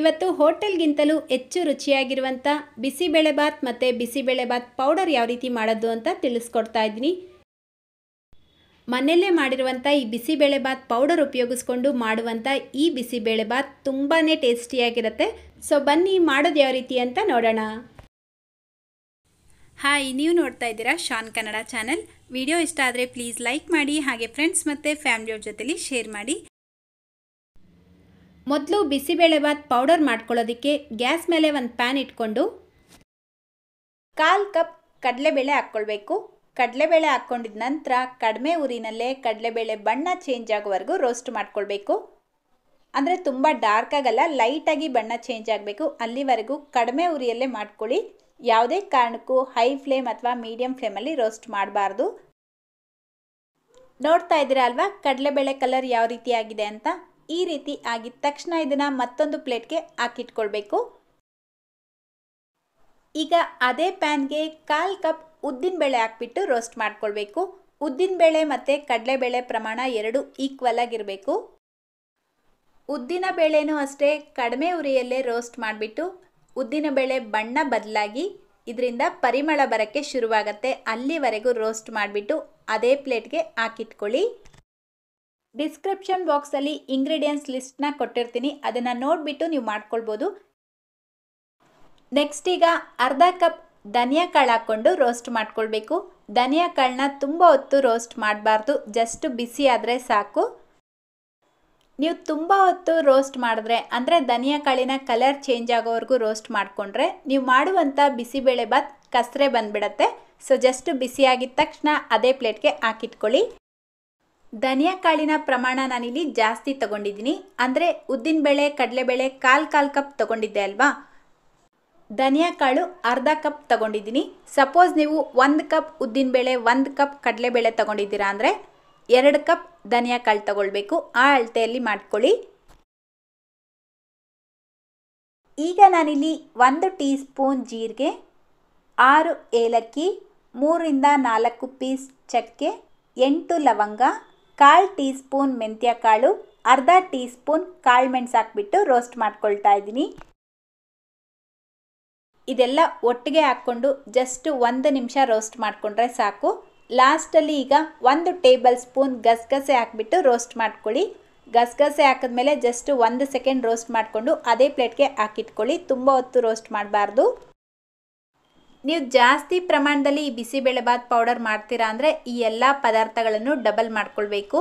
ಇವತ್ತು ಹೋಟೆಲ್ಗಿಂತಲೂ ಹೆಚ್ಚು ರುಚಿಯಾಗಿರುವಂಥ ಬಿಸಿಬೇಳೆಬಾತ್ ಮತ್ತು ಬಿಸಿಬೇಳೆಬಾತ್ ಪೌಡರ್ ಯಾವ ರೀತಿ ಮಾಡೋದು ಅಂತ ತಿಳಿಸ್ಕೊಡ್ತಾ ಇದ್ದೀನಿ ಮನೆಯಲ್ಲೇ ಮಾಡಿರುವಂಥ ಈ ಬಿಸಿಬೇಳೆಬಾತ್ ಪೌಡರ್ ಉಪಯೋಗಿಸ್ಕೊಂಡು ಮಾಡುವಂಥ ಈ ಬಿಸಿಬೇಳೆಬಾತ್ ತುಂಬಾ ಟೇಸ್ಟಿಯಾಗಿರುತ್ತೆ ಸೊ ಬನ್ನಿ ಮಾಡೋದು ಯಾವ ರೀತಿ ಅಂತ ನೋಡೋಣ ಹಾಯ್ ನೀವು ನೋಡ್ತಾ ಇದ್ದೀರಾ ಶಾನ್ ಕನ್ನಡ ಚಾನೆಲ್ ವಿಡಿಯೋ ಇಷ್ಟ ಆದರೆ ಪ್ಲೀಸ್ ಲೈಕ್ ಮಾಡಿ ಹಾಗೆ ಫ್ರೆಂಡ್ಸ್ ಮತ್ತು ಫ್ಯಾಮಿಲಿಯವ್ರ ಜೊತೆಲಿ ಶೇರ್ ಮಾಡಿ ಮೊದಲು ಬಿಸಿಬೇಳೆಬಾತ್ ಪೌಡರ್ ಮಾಡ್ಕೊಳ್ಳೋದಕ್ಕೆ ಗ್ಯಾಸ್ ಮೇಲೆ ಒಂದು ಪ್ಯಾನ್ ಇಟ್ಕೊಂಡು ಕಾಲು ಕಪ್ ಕಡಲೆಬೇಳೆ ಹಾಕ್ಕೊಳ್ಬೇಕು ಕಡಲೆಬೇಳೆ ಹಾಕ್ಕೊಂಡಿದ ನಂತರ ಕಡಿಮೆ ಉರಿನಲ್ಲೇ ಕಡಲೆಬೇಳೆ ಬಣ್ಣ ಚೇಂಜ್ ಆಗೋವರೆಗೂ ರೋಸ್ಟ್ ಮಾಡ್ಕೊಳ್ಬೇಕು ಅಂದರೆ ತುಂಬ ಡಾರ್ಕ್ ಆಗಲ್ಲ ಲೈಟಾಗಿ ಬಣ್ಣ ಚೇಂಜ್ ಆಗಬೇಕು ಅಲ್ಲಿವರೆಗೂ ಕಡಿಮೆ ಉರಿಯಲ್ಲೇ ಮಾಡ್ಕೊಳ್ಳಿ ಯಾವುದೇ ಕಾರಣಕ್ಕೂ ಹೈ ಫ್ಲೇಮ್ ಅಥವಾ ಮೀಡಿಯಮ್ ಫ್ಲೇಮಲ್ಲಿ ರೋಸ್ಟ್ ಮಾಡಬಾರ್ದು ನೋಡ್ತಾ ಇದ್ದೀರಾ ಅಲ್ವಾ ಕಡಲೆಬೇಳೆ ಕಲರ್ ಯಾವ ರೀತಿ ಆಗಿದೆ ಅಂತ ಈ ರೀತಿ ಆಗಿದ ತಕ್ಷಣ ಇದನ್ನು ಮತ್ತೊಂದು ಪ್ಲೇಟ್ಗೆ ಹಾಕಿಟ್ಕೊಳ್ಬೇಕು ಈಗ ಅದೇ ಪ್ಯಾನ್ಗೆ ಕಾಲು ಕಪ್ ಉದ್ದಿನಬೇಳೆ ಹಾಕ್ಬಿಟ್ಟು ರೋಸ್ಟ್ ಮಾಡ್ಕೊಳ್ಬೇಕು ಉದ್ದಿನಬೇಳೆ ಮತ್ತು ಕಡಲೆಬೇಳೆ ಪ್ರಮಾಣ ಎರಡು ಈಕ್ವಲ್ ಆಗಿರಬೇಕು ಉದ್ದಿನ ಬೇಳೆನೂ ಅಷ್ಟೇ ಕಡಿಮೆ ಉರಿಯಲ್ಲೇ ರೋಸ್ಟ್ ಮಾಡಿಬಿಟ್ಟು ಉದ್ದಿನಬೇಳೆ ಬಣ್ಣ ಬದಲಾಗಿ ಇದರಿಂದ ಪರಿಮಳ ಬರೋಕ್ಕೆ ಶುರುವಾಗತ್ತೆ ಅಲ್ಲಿವರೆಗೂ ರೋಸ್ಟ್ ಮಾಡಿಬಿಟ್ಟು ಅದೇ ಪ್ಲೇಟ್ಗೆ ಹಾಕಿಟ್ಕೊಳ್ಳಿ ಡಿಸ್ಕ್ರಿಪ್ಷನ್ ಬಾಕ್ಸಲ್ಲಿ ಇಂಗ್ರೀಡಿಯೆಂಟ್ಸ್ ಲಿಸ್ಟ್ನ ಕೊಟ್ಟಿರ್ತೀನಿ ಅದನ್ನು ನೋಡಿಬಿಟ್ಟು ನೀವು ಮಾಡ್ಕೊಳ್ಬೋದು ನೆಕ್ಸ್ಟ್ ಈಗ ಅರ್ಧ ಕಪ್ ಧನಿಯಾ ಕಾಳು ಹಾಕ್ಕೊಂಡು ರೋಸ್ಟ್ ಮಾಡ್ಕೊಳ್ಬೇಕು ಧನಿಯಾ ಕಾಳನ್ನ ತುಂಬ ಹೊತ್ತು ರೋಸ್ಟ್ ಮಾಡಬಾರ್ದು ಜಸ್ಟ್ ಬಿಸಿ ಆದರೆ ಸಾಕು ನೀವು ತುಂಬ ಹೊತ್ತು ರೋಸ್ಟ್ ಮಾಡಿದ್ರೆ ಅಂದರೆ ಧನಿಯಾ ಕಾಳಿನ ಕಲರ್ ಚೇಂಜ್ ಆಗೋವರೆಗೂ ರೋಸ್ಟ್ ಮಾಡಿಕೊಂಡ್ರೆ ನೀವು ಮಾಡುವಂಥ ಬಿಸಿಬೇಳೆ ಬಾತ್ ಕಸರೆ ಬಂದುಬಿಡತ್ತೆ ಸೊ ಜಸ್ಟ್ ಬಿಸಿಯಾಗಿದ್ದ ತಕ್ಷಣ ಅದೇ ಪ್ಲೇಟ್ಗೆ ಹಾಕಿಟ್ಕೊಳ್ಳಿ ಧನಿಯಾ ಕಾಳಿನ ಪ್ರಮಾಣ ನಾನಿಲ್ಲಿ ಜಾಸ್ತಿ ತಗೊಂಡಿದ್ದೀನಿ ಅಂದರೆ ಉದ್ದಿನಬೇಳೆ ಕಡಲೆಬೇಳೆ ಕಾಲು ಕಾಲು ಕಪ್ ತಗೊಂಡಿದ್ದೆ ಅಲ್ವಾ ಧನಿಯಾ ಕಾಳು ಅರ್ಧ ಕಪ್ ತಗೊಂಡಿದ್ದೀನಿ ಸಪೋಸ್ ನೀವು ಒಂದು ಕಪ್ ಉದ್ದಿನಬೇಳೆ ಒಂದು ಕಪ್ ಕಡಲೆಬೇಳೆ ತಗೊಂಡಿದ್ದೀರಾ ಅಂದರೆ ಎರಡು ಕಪ್ ಧನಿಯಾ ಕಾಳು ತಗೊಳ್ಬೇಕು ಆ ಅಳತೆಯಲ್ಲಿ ಮಾಡ್ಕೊಳ್ಳಿ ಈಗ ನಾನಿಲ್ಲಿ ಒಂದು ಟೀ ಸ್ಪೂನ್ ಜೀರಿಗೆ ಆರು ಏಲಕ್ಕಿ ಮೂರಿಂದ ನಾಲ್ಕು ಪೀಸ್ ಚಕ್ಕೆ ಎಂಟು ಲವಂಗ ಕಾಲು ಟೀ ಸ್ಪೂನ್ ಮೆಂತ್ಯ ಕಾಳು ಅರ್ಧ ಟೀ ಸ್ಪೂನ್ ಕಾಳು ಮೆಣಸು ಹಾಕ್ಬಿಟ್ಟು ರೋಸ್ಟ್ ಮಾಡ್ಕೊಳ್ತಾ ಇದ್ದೀನಿ ಇದೆಲ್ಲ ಒಟ್ಟಿಗೆ ಹಾಕ್ಕೊಂಡು ಜಸ್ಟ್ ಒಂದು ನಿಮಿಷ ರೋಸ್ಟ್ ಮಾಡಿಕೊಂಡ್ರೆ ಸಾಕು ಲಾಸ್ಟಲ್ಲಿ ಈಗ ಒಂದು ಟೇಬಲ್ ಸ್ಪೂನ್ ಗಸಗಸೆ ಹಾಕ್ಬಿಟ್ಟು ರೋಸ್ಟ್ ಮಾಡ್ಕೊಳ್ಳಿ ಗಸಗಸೆ ಹಾಕಿದ್ಮೇಲೆ ಜಸ್ಟ್ ಒಂದು ಸೆಕೆಂಡ್ ರೋಸ್ಟ್ ಮಾಡಿಕೊಂಡು ಅದೇ ಪ್ಲೇಟ್ಗೆ ಹಾಕಿಟ್ಕೊಳ್ಳಿ ತುಂಬ ಹೊತ್ತು ರೋಸ್ಟ್ ಮಾಡಬಾರ್ದು ನೀವು ಜಾಸ್ತಿ ಪ್ರಮಾಣದಲ್ಲಿ ಈ ಬಿಸಿಬೇಳೆಬಾತ್ ಪೌಡರ್ ಮಾಡ್ತೀರಾ ಅಂದರೆ ಈ ಎಲ್ಲ ಪದಾರ್ಥಗಳನ್ನು ಡಬಲ್ ಮಾಡ್ಕೊಳ್ಬೇಕು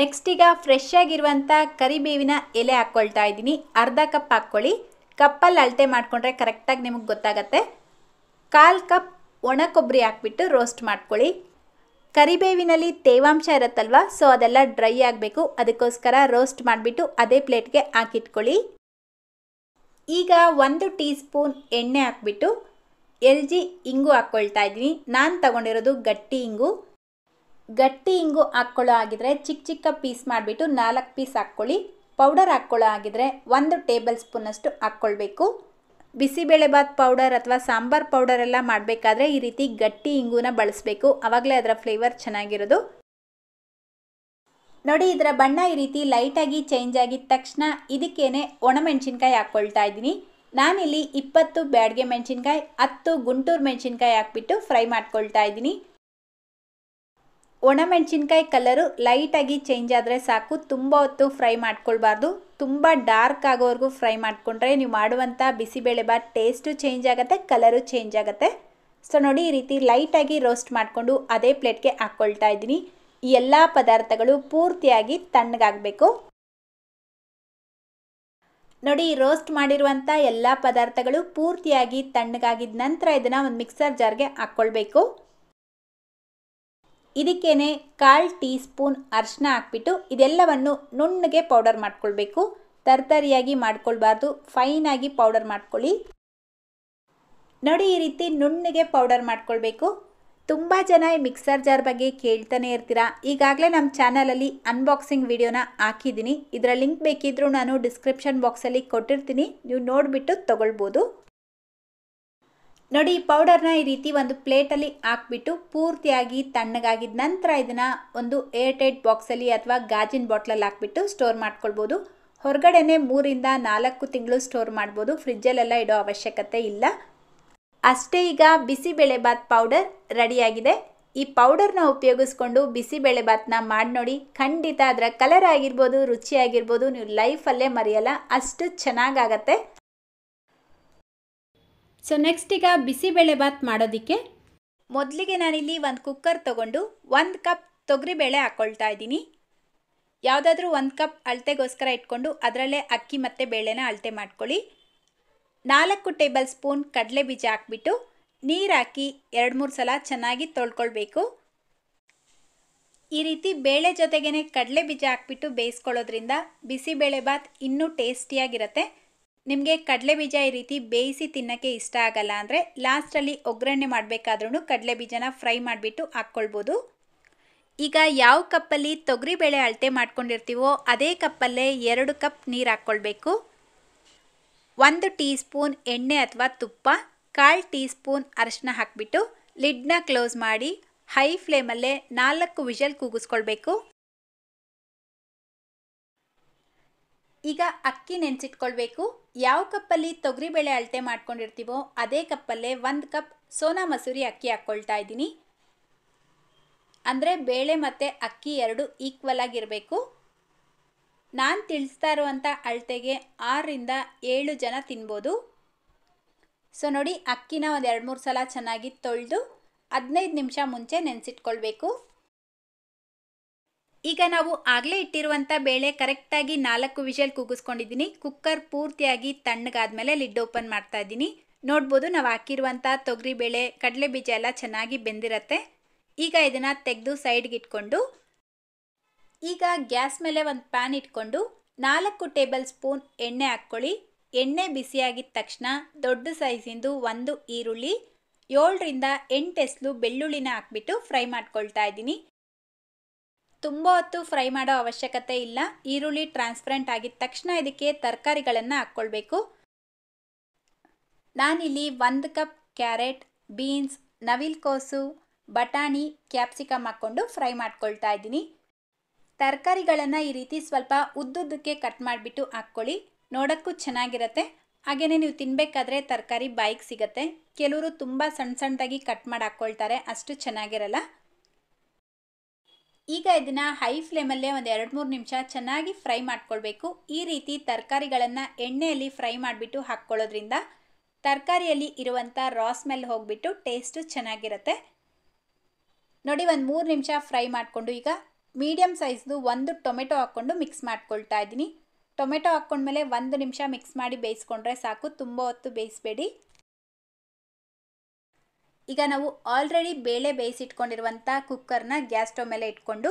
ನೆಕ್ಸ್ಟ್ ಈಗ ಫ್ರೆಶ್ ಆಗಿರುವಂಥ ಕರಿಬೇವಿನ ಎಲೆ ಹಾಕ್ಕೊಳ್ತಾ ಇದ್ದೀನಿ ಅರ್ಧ ಕಪ್ ಹಾಕ್ಕೊಳ್ಳಿ ಕಪ್ಪಲ್ಲಿ ಅಳತೆ ಮಾಡಿಕೊಂಡ್ರೆ ಕರೆಕ್ಟಾಗಿ ನಿಮಗೆ ಗೊತ್ತಾಗತ್ತೆ ಕಾಲು ಕಪ್ ಒಣ ಕೊಬ್ಬರಿ ಹಾಕ್ಬಿಟ್ಟು ರೋಸ್ಟ್ ಮಾಡ್ಕೊಳ್ಳಿ ಕರಿಬೇವಿನಲ್ಲಿ ತೇವಾಂಶ ಇರುತ್ತಲ್ವ ಸೊ ಅದೆಲ್ಲ ಡ್ರೈ ಆಗಬೇಕು ಅದಕ್ಕೋಸ್ಕರ ರೋಸ್ಟ್ ಮಾಡಿಬಿಟ್ಟು ಅದೇ ಪ್ಲೇಟ್ಗೆ ಹಾಕಿಟ್ಕೊಳ್ಳಿ ಈಗ ಒಂದು ಟೀ ಸ್ಪೂನ್ ಎಣ್ಣೆ ಹಾಕ್ಬಿಟ್ಟು ಎಲ್ ಜಿ ಇಂಗು ಹಾಕ್ಕೊಳ್ತಾ ಇದ್ದೀನಿ ನಾನು ತಗೊಂಡಿರೋದು ಗಟ್ಟಿ ಇಂಗು ಗಟ್ಟಿ ಇಂಗು ಹಾಕ್ಕೊಳ್ಳೋ ಆಗಿದ್ರೆ ಚಿಕ್ಕ ಚಿಕ್ಕ ಪೀಸ್ ಮಾಡಿಬಿಟ್ಟು ನಾಲ್ಕು ಪೀಸ್ ಹಾಕ್ಕೊಳ್ಳಿ ಪೌಡರ್ ಹಾಕ್ಕೊಳ್ಳೋ ಆಗಿದ್ರೆ ಒಂದು ಟೇಬಲ್ ಸ್ಪೂನಷ್ಟು ಹಾಕ್ಕೊಳ್ಬೇಕು ಬಿಸಿಬೇಳೆಬಾತ್ ಪೌಡರ್ ಅಥವಾ ಸಾಂಬಾರ್ ಪೌಡರೆಲ್ಲ ಮಾಡಬೇಕಾದ್ರೆ ಈ ರೀತಿ ಗಟ್ಟಿ ಇಂಗುನ ಬಳಸಬೇಕು ಆವಾಗಲೇ ಅದರ ಫ್ಲೇವರ್ ಚೆನ್ನಾಗಿರೋದು ನೋಡಿ ಇದರ ಬಣ್ಣ ಈ ರೀತಿ ಲೈಟಾಗಿ ಚೇಂಜ್ ಆಗಿದ ತಕ್ಷಣ ಇದಕ್ಕೇನೆ ಒಣಮೆಣಸಿನ್ಕಾಯಿ ಹಾಕ್ಕೊಳ್ತಾ ಇದ್ದೀನಿ ನಾನಿಲ್ಲಿ ಇಪ್ಪತ್ತು ಬ್ಯಾಡ್ಗೆ ಮೆಣಸಿನ್ಕಾಯಿ ಹತ್ತು ಗುಂಟೂರು ಮೆಣಸಿನ್ಕಾಯಿ ಹಾಕ್ಬಿಟ್ಟು ಫ್ರೈ ಮಾಡ್ಕೊಳ್ತಾ ಇದ್ದೀನಿ ಒಣಮೆಣಸಿನ್ಕಾಯಿ ಕಲರು ಲೈಟಾಗಿ ಚೇಂಜ್ ಆದರೆ ಸಾಕು ತುಂಬ ಹೊತ್ತು ಫ್ರೈ ಮಾಡ್ಕೊಳ್ಬಾರ್ದು ತುಂಬ ಡಾರ್ಕ್ ಆಗೋವರೆಗೂ ಫ್ರೈ ಮಾಡಿಕೊಂಡ್ರೆ ನೀವು ಮಾಡುವಂಥ ಬಾತ್ ಟೇಸ್ಟು ಚೇಂಜ್ ಆಗುತ್ತೆ ಕಲರು ಚೇಂಜ್ ಆಗುತ್ತೆ ಸೊ ನೋಡಿ ಈ ರೀತಿ ಲೈಟಾಗಿ ರೋಸ್ಟ್ ಮಾಡಿಕೊಂಡು ಅದೇ ಪ್ಲೇಟ್ಗೆ ಹಾಕ್ಕೊಳ್ತಾ ಇದ್ದೀನಿ ಎಲ್ಲ ಪದಾರ್ಥಗಳು ಪೂರ್ತಿಯಾಗಿ ತಣ್ಣಗಾಗಬೇಕು ನೋಡಿ ರೋಸ್ಟ್ ಮಾಡಿರುವಂಥ ಎಲ್ಲ ಪದಾರ್ಥಗಳು ಪೂರ್ತಿಯಾಗಿ ತಣ್ಣಗಾಗಿದ ನಂತರ ಇದನ್ನು ಒಂದು ಮಿಕ್ಸರ್ ಜಾರ್ಗೆ ಹಾಕ್ಕೊಳ್ಬೇಕು ಇದಕ್ಕೇನೆ ಕಾಲು ಟೀ ಸ್ಪೂನ್ ಅರಿಶಿನ ಹಾಕ್ಬಿಟ್ಟು ಇದೆಲ್ಲವನ್ನು ನುಣ್ಣಗೆ ಪೌಡರ್ ಮಾಡ್ಕೊಳ್ಬೇಕು ತರ್ತರಿಯಾಗಿ ಮಾಡ್ಕೊಳ್ಬಾರ್ದು ಫೈನಾಗಿ ಪೌಡರ್ ಮಾಡ್ಕೊಳ್ಳಿ ನೋಡಿ ಈ ರೀತಿ ನುಣ್ಣಗೆ ಪೌಡರ್ ಮಾಡ್ಕೊಳ್ಬೇಕು ತುಂಬ ಜನ ಈ ಮಿಕ್ಸರ್ ಜಾರ್ ಬಗ್ಗೆ ಕೇಳ್ತಾನೆ ಇರ್ತೀರಾ ಈಗಾಗಲೇ ನಮ್ಮ ಚಾನಲಲ್ಲಿ ಅನ್ಬಾಕ್ಸಿಂಗ್ ವಿಡಿಯೋನ ಹಾಕಿದ್ದೀನಿ ಇದರ ಲಿಂಕ್ ಬೇಕಿದ್ದರೂ ನಾನು ಡಿಸ್ಕ್ರಿಪ್ಷನ್ ಬಾಕ್ಸಲ್ಲಿ ಕೊಟ್ಟಿರ್ತೀನಿ ನೀವು ನೋಡಿಬಿಟ್ಟು ತೊಗೊಳ್ಬೋದು ನೋಡಿ ಈ ಪೌಡರ್ನ ಈ ರೀತಿ ಒಂದು ಪ್ಲೇಟಲ್ಲಿ ಹಾಕ್ಬಿಟ್ಟು ಪೂರ್ತಿಯಾಗಿ ತಣ್ಣಗಾಗಿದ ನಂತರ ಇದನ್ನು ಒಂದು ಏರ್ಟೈಟ್ ಬಾಕ್ಸಲ್ಲಿ ಅಥವಾ ಗಾಜಿನ ಬಾಟ್ಲಲ್ಲಿ ಹಾಕ್ಬಿಟ್ಟು ಸ್ಟೋರ್ ಮಾಡ್ಕೊಳ್ಬೋದು ಹೊರಗಡೆನೆ ಮೂರಿಂದ ನಾಲ್ಕು ತಿಂಗಳು ಸ್ಟೋರ್ ಮಾಡ್ಬೋದು ಫ್ರಿಜ್ಜಲ್ಲೆಲ್ಲ ಇಡೋ ಅವಶ್ಯಕತೆ ಇಲ್ಲ ಅಷ್ಟೇ ಈಗ ಬಿಸಿಬೇಳೆಬಾತ್ ಪೌಡರ್ ರೆಡಿಯಾಗಿದೆ ಈ ಪೌಡರ್ನ ಉಪಯೋಗಿಸ್ಕೊಂಡು ಬಿಸಿಬೇಳೆಬಾತನ್ನ ಮಾಡಿ ನೋಡಿ ಖಂಡಿತ ಅದರ ಕಲರ್ ಆಗಿರ್ಬೋದು ರುಚಿಯಾಗಿರ್ಬೋದು ನೀವು ಲೈಫಲ್ಲೇ ಮರೆಯಲ್ಲ ಅಷ್ಟು ಚೆನ್ನಾಗಾಗತ್ತೆ ಸೊ ನೆಕ್ಸ್ಟ್ ಈಗ ಬಿಸಿಬೇಳೆಬಾತ್ ಮಾಡೋದಕ್ಕೆ ಮೊದಲಿಗೆ ನಾನಿಲ್ಲಿ ಒಂದು ಕುಕ್ಕರ್ ತೊಗೊಂಡು ಒಂದು ಕಪ್ ತೊಗರಿಬೇಳೆ ಹಾಕ್ಕೊಳ್ತಾ ಇದ್ದೀನಿ ಯಾವುದಾದ್ರೂ ಒಂದು ಕಪ್ ಅಳತೆಗೋಸ್ಕರ ಇಟ್ಕೊಂಡು ಅದರಲ್ಲೇ ಅಕ್ಕಿ ಮತ್ತು ಬೇಳೆನ ಅಳತೆ ಮಾಡ್ಕೊಳ್ಳಿ ನಾಲ್ಕು ಟೇಬಲ್ ಸ್ಪೂನ್ ಕಡಲೆ ಬೀಜ ಹಾಕ್ಬಿಟ್ಟು ನೀರು ಹಾಕಿ ಎರಡು ಮೂರು ಸಲ ಚೆನ್ನಾಗಿ ತೊಳ್ಕೊಳ್ಬೇಕು ಈ ರೀತಿ ಬೇಳೆ ಜೊತೆಗೇ ಕಡಲೆ ಬೀಜ ಹಾಕ್ಬಿಟ್ಟು ಬೇಯಿಸ್ಕೊಳ್ಳೋದ್ರಿಂದ ಬಿಸಿಬೇಳೆ ಬಾತ್ ಇನ್ನೂ ಟೇಸ್ಟಿಯಾಗಿರುತ್ತೆ ನಿಮಗೆ ಕಡಲೆ ಬೀಜ ಈ ರೀತಿ ಬೇಯಿಸಿ ತಿನ್ನೋಕ್ಕೆ ಇಷ್ಟ ಆಗಲ್ಲ ಅಂದರೆ ಲಾಸ್ಟಲ್ಲಿ ಒಗ್ಗರಣೆ ಮಾಡಬೇಕಾದ್ರೂ ಕಡಲೆ ಬೀಜನ ಫ್ರೈ ಮಾಡಿಬಿಟ್ಟು ಹಾಕ್ಕೊಳ್ಬೋದು ಈಗ ಯಾವ ಕಪ್ಪಲ್ಲಿ ತೊಗರಿಬೇಳೆ ಅಳತೆ ಮಾಡ್ಕೊಂಡಿರ್ತೀವೋ ಅದೇ ಕಪ್ಪಲ್ಲೇ ಎರಡು ಕಪ್ ನೀರು ಹಾಕ್ಕೊಳ್ಬೇಕು ಒಂದು ಟೀ ಸ್ಪೂನ್ ಎಣ್ಣೆ ಅಥವಾ ತುಪ್ಪ ಕಾಲು ಟೀ ಸ್ಪೂನ್ ಅರಶಿನ ಹಾಕಿಬಿಟ್ಟು ಲಿಡ್ನ ಕ್ಲೋಸ್ ಮಾಡಿ ಹೈ ಫ್ಲೇಮಲ್ಲೇ ನಾಲ್ಕು ವಿಷಲ್ ಕೂಗಿಸ್ಕೊಳ್ಬೇಕು ಈಗ ಅಕ್ಕಿ ನೆನೆಸಿಟ್ಕೊಳ್ಬೇಕು ಯಾವ ಕಪ್ಪಲ್ಲಿ ತೊಗರಿಬೇಳೆ ಅಳತೆ ಮಾಡ್ಕೊಂಡಿರ್ತೀವೋ ಅದೇ ಕಪ್ಪಲ್ಲೇ ಒಂದು ಕಪ್ ಸೋನಾ ಮಸೂರಿ ಅಕ್ಕಿ ಹಾಕ್ಕೊಳ್ತಾ ಇದ್ದೀನಿ ಅಂದರೆ ಬೇಳೆ ಮತ್ತು ಅಕ್ಕಿ ಎರಡು ಈಕ್ವಲ್ ಆಗಿರಬೇಕು ನಾನು ತಿಳಿಸ್ತಾ ಇರುವಂಥ ಅಳತೆಗೆ ಆರರಿಂದ ಏಳು ಜನ ತಿನ್ಬೋದು ಸೊ ನೋಡಿ ಅಕ್ಕಿನ ಒಂದು ಎರಡು ಮೂರು ಸಲ ಚೆನ್ನಾಗಿ ತೊಳೆದು ಹದಿನೈದು ನಿಮಿಷ ಮುಂಚೆ ನೆನೆಸಿಟ್ಕೊಳ್ಬೇಕು ಈಗ ನಾವು ಆಗಲೇ ಇಟ್ಟಿರುವಂಥ ಬೇಳೆ ಕರೆಕ್ಟಾಗಿ ನಾಲ್ಕು ವಿಷಲ್ ಕೂಗಿಸ್ಕೊಂಡಿದ್ದೀನಿ ಕುಕ್ಕರ್ ಪೂರ್ತಿಯಾಗಿ ತಣ್ಣಗಾದ ಮೇಲೆ ಲಿಡ್ ಓಪನ್ ಮಾಡ್ತಾ ಇದ್ದೀನಿ ನೋಡ್ಬೋದು ನಾವು ಹಾಕಿರುವಂಥ ಬೇಳೆ ಕಡಲೆ ಬೀಜ ಎಲ್ಲ ಚೆನ್ನಾಗಿ ಬೆಂದಿರತ್ತೆ ಈಗ ಇದನ್ನು ತೆಗೆದು ಸೈಡ್ಗೆ ಇಟ್ಕೊಂಡು ಈಗ ಗ್ಯಾಸ್ ಮೇಲೆ ಒಂದು ಪ್ಯಾನ್ ಇಟ್ಕೊಂಡು ನಾಲ್ಕು ಟೇಬಲ್ ಸ್ಪೂನ್ ಎಣ್ಣೆ ಹಾಕ್ಕೊಳ್ಳಿ ಎಣ್ಣೆ ಬಿಸಿಯಾಗಿದ ತಕ್ಷಣ ದೊಡ್ಡ ಸೈಜಿಂದು ಒಂದು ಈರುಳ್ಳಿ ಏಳರಿಂದ ಎಂಟು ಎಸ್ಲು ಬೆಳ್ಳುಳ್ಳಿನ ಹಾಕ್ಬಿಟ್ಟು ಫ್ರೈ ಮಾಡ್ಕೊಳ್ತಾ ಇದ್ದೀನಿ ತುಂಬ ಹೊತ್ತು ಫ್ರೈ ಮಾಡೋ ಅವಶ್ಯಕತೆ ಇಲ್ಲ ಈರುಳ್ಳಿ ಟ್ರಾನ್ಸ್ಪರೆಂಟ್ ಆಗಿದ ತಕ್ಷಣ ಇದಕ್ಕೆ ತರಕಾರಿಗಳನ್ನು ಹಾಕ್ಕೊಳ್ಬೇಕು ನಾನಿಲ್ಲಿ ಒಂದು ಕಪ್ ಕ್ಯಾರೆಟ್ ಬೀನ್ಸ್ ನವಿಲ್ಕೋಸು ಬಟಾಣಿ ಕ್ಯಾಪ್ಸಿಕಮ್ ಹಾಕ್ಕೊಂಡು ಫ್ರೈ ಮಾಡ್ಕೊಳ್ತಾ ಇದ್ದೀನಿ ತರಕಾರಿಗಳನ್ನು ಈ ರೀತಿ ಸ್ವಲ್ಪ ಉದ್ದುದ್ದಕ್ಕೆ ಕಟ್ ಮಾಡಿಬಿಟ್ಟು ಹಾಕ್ಕೊಳ್ಳಿ ನೋಡೋಕ್ಕೂ ಚೆನ್ನಾಗಿರುತ್ತೆ ಹಾಗೆಯೇ ನೀವು ತಿನ್ನಬೇಕಾದ್ರೆ ತರಕಾರಿ ಬಾಯಿಗೆ ಸಿಗುತ್ತೆ ಕೆಲವರು ತುಂಬ ಸಣ್ಣ ಸಣ್ಣದಾಗಿ ಕಟ್ ಮಾಡಿ ಹಾಕ್ಕೊಳ್ತಾರೆ ಅಷ್ಟು ಚೆನ್ನಾಗಿರಲ್ಲ ಈಗ ಇದನ್ನು ಹೈ ಫ್ಲೇಮಲ್ಲೇ ಒಂದು ಎರಡು ಮೂರು ನಿಮಿಷ ಚೆನ್ನಾಗಿ ಫ್ರೈ ಮಾಡ್ಕೊಳ್ಬೇಕು ಈ ರೀತಿ ತರಕಾರಿಗಳನ್ನು ಎಣ್ಣೆಯಲ್ಲಿ ಫ್ರೈ ಮಾಡಿಬಿಟ್ಟು ಹಾಕ್ಕೊಳ್ಳೋದ್ರಿಂದ ತರಕಾರಿಯಲ್ಲಿ ಇರುವಂಥ ರಾ ಸ್ಮೆಲ್ ಹೋಗಿಬಿಟ್ಟು ಟೇಸ್ಟು ಚೆನ್ನಾಗಿರುತ್ತೆ ನೋಡಿ ಒಂದು ಮೂರು ನಿಮಿಷ ಫ್ರೈ ಮಾಡಿಕೊಂಡು ಈಗ ಮೀಡಿಯಮ್ ಸೈಜ್ದು ಒಂದು ಟೊಮೆಟೊ ಹಾಕ್ಕೊಂಡು ಮಿಕ್ಸ್ ಮಾಡ್ಕೊಳ್ತಾ ಇದ್ದೀನಿ ಟೊಮೆಟೊ ಹಾಕ್ಕೊಂಡ್ಮೇಲೆ ಒಂದು ನಿಮಿಷ ಮಿಕ್ಸ್ ಮಾಡಿ ಬೇಯಿಸ್ಕೊಂಡ್ರೆ ಸಾಕು ತುಂಬ ಹೊತ್ತು ಬೇಯಿಸಬೇಡಿ ಈಗ ನಾವು ಆಲ್ರೆಡಿ ಬೇಳೆ ಬೇಯಿಸಿಟ್ಕೊಂಡಿರುವಂಥ ಕುಕ್ಕರ್ನ ಗ್ಯಾಸ್ ಸ್ಟವ್ ಮೇಲೆ ಇಟ್ಕೊಂಡು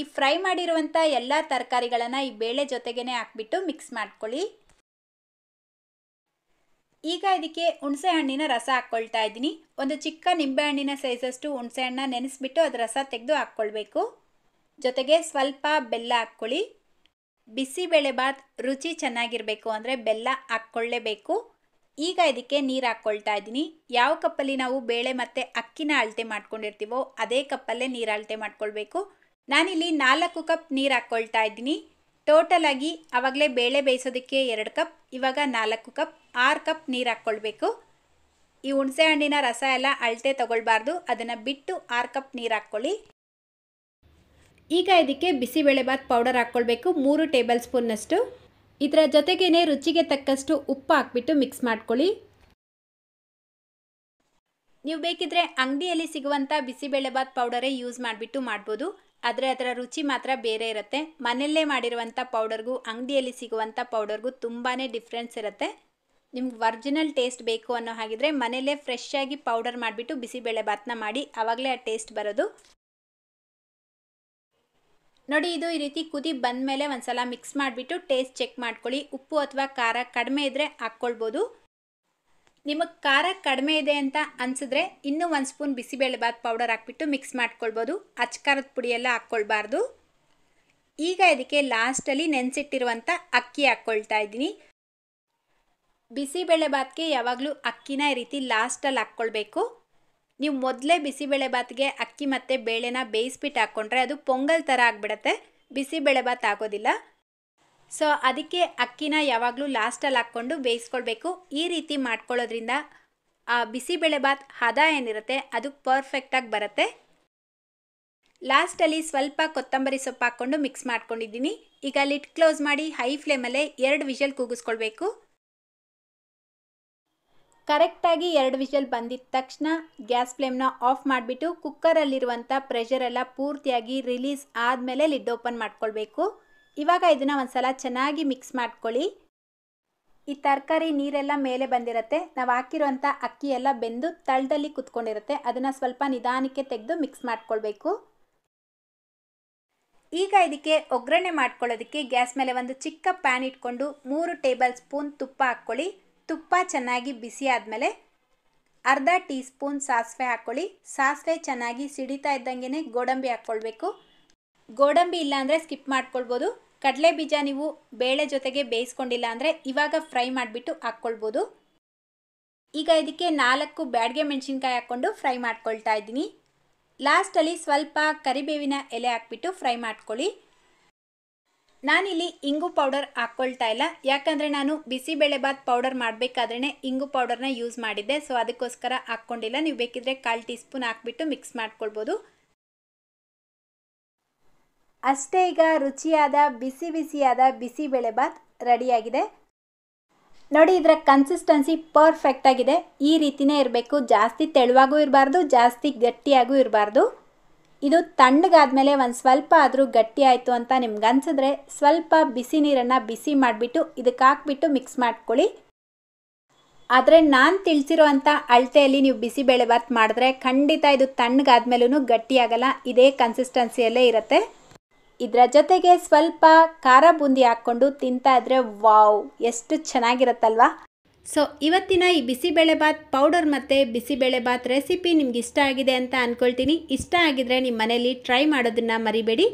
ಈ ಫ್ರೈ ಮಾಡಿರುವಂಥ ಎಲ್ಲ ತರಕಾರಿಗಳನ್ನು ಈ ಬೇಳೆ ಜೊತೆಗೇ ಹಾಕ್ಬಿಟ್ಟು ಮಿಕ್ಸ್ ಮಾಡ್ಕೊಳ್ಳಿ ಈಗ ಇದಕ್ಕೆ ಹುಣಸೆ ಹಣ್ಣಿನ ರಸ ಹಾಕ್ಕೊಳ್ತಾ ಇದ್ದೀನಿ ಒಂದು ಚಿಕ್ಕ ಹಣ್ಣಿನ ಸೈಜಷ್ಟು ಹುಣಸೆ ಹಣ್ಣ ನೆನೆಸ್ಬಿಟ್ಟು ಅದು ರಸ ತೆಗೆದು ಹಾಕ್ಕೊಳ್ಬೇಕು ಜೊತೆಗೆ ಸ್ವಲ್ಪ ಬೆಲ್ಲ ಹಾಕ್ಕೊಳ್ಳಿ ಬಿಸಿಬೇಳೆಬಾತ್ ರುಚಿ ಚೆನ್ನಾಗಿರಬೇಕು ಅಂದರೆ ಬೆಲ್ಲ ಹಾಕ್ಕೊಳ್ಳೇಬೇಕು ಈಗ ಇದಕ್ಕೆ ನೀರು ಹಾಕ್ಕೊಳ್ತಾ ಇದ್ದೀನಿ ಯಾವ ಕಪ್ಪಲ್ಲಿ ನಾವು ಬೇಳೆ ಮತ್ತು ಅಕ್ಕಿನ ಅಳತೆ ಮಾಡ್ಕೊಂಡಿರ್ತೀವೋ ಅದೇ ಕಪ್ಪಲ್ಲೇ ನೀರು ಅಳತೆ ಮಾಡ್ಕೊಳ್ಬೇಕು ನಾನಿಲ್ಲಿ ನಾಲ್ಕು ಕಪ್ ನೀರು ಹಾಕ್ಕೊಳ್ತಾ ಇದ್ದೀನಿ ಟೋಟಲಾಗಿ ಆವಾಗಲೇ ಬೇಳೆ ಬೇಯಿಸೋದಕ್ಕೆ ಎರಡು ಕಪ್ ಇವಾಗ ನಾಲ್ಕು ಕಪ್ ಆರು ಕಪ್ ನೀರು ಹಾಕ್ಕೊಳ್ಬೇಕು ಈ ಹುಣಸೆ ಹಣ್ಣಿನ ರಸ ಎಲ್ಲ ಅಳತೆ ತಗೊಳ್ಬಾರ್ದು ಅದನ್ನು ಬಿಟ್ಟು ಆರು ಕಪ್ ನೀರು ಹಾಕ್ಕೊಳ್ಳಿ ಈಗ ಇದಕ್ಕೆ ಬಿಸಿಬೇಳೆಬಾತ್ ಪೌಡರ್ ಹಾಕ್ಕೊಳ್ಬೇಕು ಮೂರು ಟೇಬಲ್ ಸ್ಪೂನ್ನಷ್ಟು ಇದರ ಜೊತೆಗೇ ರುಚಿಗೆ ತಕ್ಕಷ್ಟು ಉಪ್ಪು ಹಾಕ್ಬಿಟ್ಟು ಮಿಕ್ಸ್ ಮಾಡ್ಕೊಳ್ಳಿ ನೀವು ಬೇಕಿದ್ರೆ ಅಂಗಡಿಯಲ್ಲಿ ಸಿಗುವಂಥ ಬಿಸಿಬೇಳೆಬಾತ್ ಪೌಡರೇ ಯೂಸ್ ಮಾಡಿಬಿಟ್ಟು ಮಾಡ್ಬೋದು ಆದರೆ ಅದರ ರುಚಿ ಮಾತ್ರ ಬೇರೆ ಇರುತ್ತೆ ಮನೆಯಲ್ಲೇ ಮಾಡಿರುವಂಥ ಪೌಡರ್ಗೂ ಅಂಗಡಿಯಲ್ಲಿ ಸಿಗುವಂಥ ಪೌಡರ್ಗೂ ತುಂಬಾ ಡಿಫ್ರೆನ್ಸ್ ಇರುತ್ತೆ ನಿಮ್ಗೆ ಒರ್ಜಿನಲ್ ಟೇಸ್ಟ್ ಬೇಕು ಅನ್ನೋ ಹಾಗಿದ್ರೆ ಮನೆಯಲ್ಲೇ ಫ್ರೆಶ್ ಆಗಿ ಪೌಡರ್ ಮಾಡಿಬಿಟ್ಟು ಬಿಸಿಬೇಳೆ ಬಾತ್ನ ಮಾಡಿ ಆವಾಗಲೇ ಆ ಟೇಸ್ಟ್ ಬರೋದು ನೋಡಿ ಇದು ಈ ರೀತಿ ಕುದಿ ಬಂದಮೇಲೆ ಒಂದು ಸಲ ಮಿಕ್ಸ್ ಮಾಡಿಬಿಟ್ಟು ಟೇಸ್ಟ್ ಚೆಕ್ ಮಾಡ್ಕೊಳ್ಳಿ ಉಪ್ಪು ಅಥವಾ ಖಾರ ಕಡಿಮೆ ಇದ್ದರೆ ಹಾಕ್ಕೊಳ್ಬೋದು ನಿಮಗೆ ಖಾರ ಕಡಿಮೆ ಇದೆ ಅಂತ ಅನಿಸಿದ್ರೆ ಇನ್ನೂ ಒಂದು ಸ್ಪೂನ್ ಬಿಸಿಬೇಳೆಬಾತ್ ಪೌಡರ್ ಹಾಕ್ಬಿಟ್ಟು ಮಿಕ್ಸ್ ಮಾಡ್ಕೊಳ್ಬೋದು ಅಚ್ಚ ಪುಡಿ ಎಲ್ಲ ಹಾಕ್ಕೊಳ್ಬಾರ್ದು ಈಗ ಇದಕ್ಕೆ ಲಾಸ್ಟಲ್ಲಿ ನೆನೆಸಿಟ್ಟಿರುವಂಥ ಅಕ್ಕಿ ಹಾಕ್ಕೊಳ್ತಾ ಇದ್ದೀನಿ ಬಿಸಿಬೇಳೆಬಾತ್ಗೆ ಯಾವಾಗಲೂ ಅಕ್ಕಿನ ಈ ರೀತಿ ಲಾಸ್ಟಲ್ಲಿ ಹಾಕ್ಕೊಳ್ಬೇಕು ನೀವು ಮೊದಲೇ ಬಿಸಿಬೇಳೆಬಾತ್ಗೆ ಅಕ್ಕಿ ಮತ್ತು ಬೇಳೆನ ಬೇಯಿಸ್ಬಿಟ್ಟು ಹಾಕ್ಕೊಂಡ್ರೆ ಅದು ಪೊಂಗಲ್ ಥರ ಆಗಿಬಿಡತ್ತೆ ಬಿಸಿಬೇಳೆಬಾತ್ ಆಗೋದಿಲ್ಲ ಸೊ ಅದಕ್ಕೆ ಅಕ್ಕಿನ ಯಾವಾಗಲೂ ಲಾಸ್ಟಲ್ಲಿ ಹಾಕ್ಕೊಂಡು ಬೇಯಿಸ್ಕೊಳ್ಬೇಕು ಈ ರೀತಿ ಮಾಡ್ಕೊಳ್ಳೋದ್ರಿಂದ ಆ ಬಿಸಿಬೇಳೆಬಾತ್ ಹದ ಏನಿರುತ್ತೆ ಅದು ಪರ್ಫೆಕ್ಟಾಗಿ ಬರುತ್ತೆ ಲಾಸ್ಟಲ್ಲಿ ಸ್ವಲ್ಪ ಕೊತ್ತಂಬರಿ ಸೊಪ್ಪು ಹಾಕ್ಕೊಂಡು ಮಿಕ್ಸ್ ಮಾಡ್ಕೊಂಡಿದ್ದೀನಿ ಈಗ ಲಿಟ್ ಕ್ಲೋಸ್ ಮಾಡಿ ಹೈ ಫ್ಲೇಮಲ್ಲೇ ಎರಡು ವಿಷಲ್ ಕೂಗಿಸ್ಕೊಳ್ಬೇಕು ಕರೆಕ್ಟಾಗಿ ಎರಡು ವಿಷಲ್ ಬಂದಿದ ತಕ್ಷಣ ಗ್ಯಾಸ್ ಫ್ಲೇಮ್ನ ಆಫ್ ಮಾಡಿಬಿಟ್ಟು ಕುಕ್ಕರಲ್ಲಿರುವಂಥ ಪ್ರೆಷರೆಲ್ಲ ಪೂರ್ತಿಯಾಗಿ ರಿಲೀಸ್ ಆದಮೇಲೆ ಲಿಡ್ ಓಪನ್ ಮಾಡ್ಕೊಳ್ಬೇಕು ಇವಾಗ ಇದನ್ನು ಒಂದು ಸಲ ಚೆನ್ನಾಗಿ ಮಿಕ್ಸ್ ಮಾಡ್ಕೊಳ್ಳಿ ಈ ತರಕಾರಿ ನೀರೆಲ್ಲ ಮೇಲೆ ಬಂದಿರುತ್ತೆ ನಾವು ಹಾಕಿರುವಂಥ ಅಕ್ಕಿ ಎಲ್ಲ ಬೆಂದು ತಳದಲ್ಲಿ ಕುತ್ಕೊಂಡಿರುತ್ತೆ ಅದನ್ನು ಸ್ವಲ್ಪ ನಿಧಾನಕ್ಕೆ ತೆಗೆದು ಮಿಕ್ಸ್ ಮಾಡ್ಕೊಳ್ಬೇಕು ಈಗ ಇದಕ್ಕೆ ಒಗ್ಗರಣೆ ಮಾಡ್ಕೊಳ್ಳೋದಕ್ಕೆ ಗ್ಯಾಸ್ ಮೇಲೆ ಒಂದು ಚಿಕ್ಕ ಪ್ಯಾನ್ ಇಟ್ಕೊಂಡು ಮೂರು ಟೇಬಲ್ ಸ್ಪೂನ್ ತುಪ್ಪ ಹಾಕ್ಕೊಳ್ಳಿ ತುಪ್ಪ ಚೆನ್ನಾಗಿ ಬಿಸಿ ಆದಮೇಲೆ ಅರ್ಧ ಟೀ ಸ್ಪೂನ್ ಸಾಸಿವೆ ಹಾಕ್ಕೊಳ್ಳಿ ಸಾಸಿವೆ ಚೆನ್ನಾಗಿ ಸಿಡಿತಾ ಇದ್ದಂಗೆ ಗೋಡಂಬಿ ಹಾಕ್ಕೊಳ್ಬೇಕು ಗೋಡಂಬಿ ಅಂದರೆ ಸ್ಕಿಪ್ ಮಾಡ್ಕೊಳ್ಬೋದು ಕಡಲೆ ಬೀಜ ನೀವು ಬೇಳೆ ಜೊತೆಗೆ ಬೇಯಿಸ್ಕೊಂಡಿಲ್ಲ ಅಂದರೆ ಇವಾಗ ಫ್ರೈ ಮಾಡಿಬಿಟ್ಟು ಹಾಕ್ಕೊಳ್ಬೋದು ಈಗ ಇದಕ್ಕೆ ನಾಲ್ಕು ಬ್ಯಾಡ್ಗೆ ಮೆಣಸಿನ್ಕಾಯಿ ಹಾಕ್ಕೊಂಡು ಫ್ರೈ ಮಾಡ್ಕೊಳ್ತಾ ಇದ್ದೀನಿ ಲಾಸ್ಟಲ್ಲಿ ಸ್ವಲ್ಪ ಕರಿಬೇವಿನ ಎಲೆ ಹಾಕ್ಬಿಟ್ಟು ಫ್ರೈ ಮಾಡ್ಕೊಳ್ಳಿ ನಾನಿಲ್ಲಿ ಇಂಗು ಪೌಡರ್ ಹಾಕ್ಕೊಳ್ತಾ ಇಲ್ಲ ಯಾಕಂದರೆ ನಾನು ಬಿಸಿಬೇಳೆಬಾತ್ ಪೌಡರ್ ಮಾಡಬೇಕಾದ್ರೆ ಇಂಗು ಪೌಡರ್ನ ಯೂಸ್ ಮಾಡಿದ್ದೆ ಸೊ ಅದಕ್ಕೋಸ್ಕರ ಹಾಕ್ಕೊಂಡಿಲ್ಲ ನೀವು ಬೇಕಿದ್ರೆ ಕಾಲು ಟೀ ಸ್ಪೂನ್ ಹಾಕ್ಬಿಟ್ಟು ಮಿಕ್ಸ್ ಮಾಡ್ಕೊಳ್ಬೋದು ಅಷ್ಟೇ ಈಗ ರುಚಿಯಾದ ಬಿಸಿ ಬಿಸಿಯಾದ ಬಿಸಿಬೇಳೆ ಬಾತ್ ರೆಡಿಯಾಗಿದೆ ನೋಡಿ ಇದರ ಕನ್ಸಿಸ್ಟೆನ್ಸಿ ಪರ್ಫೆಕ್ಟ್ ಆಗಿದೆ ಈ ರೀತಿಯೇ ಇರಬೇಕು ಜಾಸ್ತಿ ತೆಳುವಾಗೂ ಇರಬಾರ್ದು ಜಾಸ್ತಿ ಗಟ್ಟಿಯಾಗೂ ಇರಬಾರ್ದು ಇದು ತಣ್ಣಗಾದ್ಮೇಲೆ ಒಂದು ಸ್ವಲ್ಪ ಆದರೂ ಗಟ್ಟಿ ಆಯಿತು ಅಂತ ನಿಮ್ಗೆ ಅನ್ಸಿದ್ರೆ ಸ್ವಲ್ಪ ಬಿಸಿ ನೀರನ್ನು ಬಿಸಿ ಮಾಡಿಬಿಟ್ಟು ಇದಕ್ಕೆ ಹಾಕ್ಬಿಟ್ಟು ಮಿಕ್ಸ್ ಮಾಡ್ಕೊಳ್ಳಿ ಆದರೆ ನಾನು ತಿಳಿಸಿರುವಂಥ ಅಂಥ ಅಳತೆಯಲ್ಲಿ ನೀವು ಬಿಸಿಬೇಳೆ ಬಾತ್ ಮಾಡಿದ್ರೆ ಖಂಡಿತ ಇದು ತಣ್ಣಗಾದ್ಮೇಲೂ ಗಟ್ಟಿಯಾಗಲ್ಲ ಇದೇ ಕನ್ಸಿಸ್ಟೆನ್ಸಿಯಲ್ಲೇ ಇರುತ್ತೆ ಇದರ ಜೊತೆಗೆ ಸ್ವಲ್ಪ ಖಾರ ಬೂಂದಿ ಹಾಕ್ಕೊಂಡು ತಿಂತಾ ಇದ್ರೆ ವಾವ್ ಎಷ್ಟು ಚೆನ್ನಾಗಿರುತ್ತಲ್ವಾ ಸೊ ಇವತ್ತಿನ ಈ ಬಿಸಿಬೇಳೆಬಾತ್ ಪೌಡರ್ ಮತ್ತು ಬಿಸಿಬೇಳೆಬಾತ್ ರೆಸಿಪಿ ನಿಮ್ಗೆ ಇಷ್ಟ ಆಗಿದೆ ಅಂತ ಅಂದ್ಕೊಳ್ತೀನಿ ಇಷ್ಟ ಆಗಿದ್ರೆ ನಿಮ್ಮ ಮನೇಲಿ ಟ್ರೈ ಮಾಡೋದನ್ನು ಮರಿಬೇಡಿ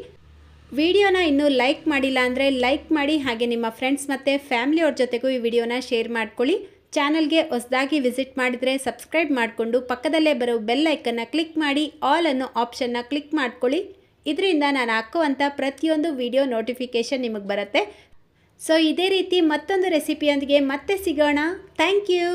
ವಿಡಿಯೋನ ಇನ್ನೂ ಲೈಕ್ ಮಾಡಿಲ್ಲ ಅಂದರೆ ಲೈಕ್ ಮಾಡಿ ಹಾಗೆ ನಿಮ್ಮ ಫ್ರೆಂಡ್ಸ್ ಮತ್ತು ಫ್ಯಾಮಿಲಿಯವ್ರ ಜೊತೆಗೂ ಈ ವಿಡಿಯೋನ ಶೇರ್ ಮಾಡ್ಕೊಳ್ಳಿ ಚಾನಲ್ಗೆ ಹೊಸದಾಗಿ ವಿಸಿಟ್ ಮಾಡಿದರೆ ಸಬ್ಸ್ಕ್ರೈಬ್ ಮಾಡಿಕೊಂಡು ಪಕ್ಕದಲ್ಲೇ ಬರೋ ಬೆಲ್ ಐಕನ್ನ ಕ್ಲಿಕ್ ಮಾಡಿ ಆಲ್ ಅನ್ನೋ ಆಪ್ಷನ್ನ ಕ್ಲಿಕ್ ಮಾಡ್ಕೊಳ್ಳಿ ಇದರಿಂದ ನಾನು ಹಾಕುವಂಥ ಪ್ರತಿಯೊಂದು ವಿಡಿಯೋ ನೋಟಿಫಿಕೇಷನ್ ನಿಮಗೆ ಬರುತ್ತೆ ಸೊ ಇದೇ ರೀತಿ ಮತ್ತೊಂದು ರೆಸಿಪಿಯೊಂದಿಗೆ ಮತ್ತೆ ಸಿಗೋಣ ಥ್ಯಾಂಕ್ ಯು